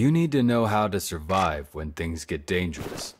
You need to know how to survive when things get dangerous.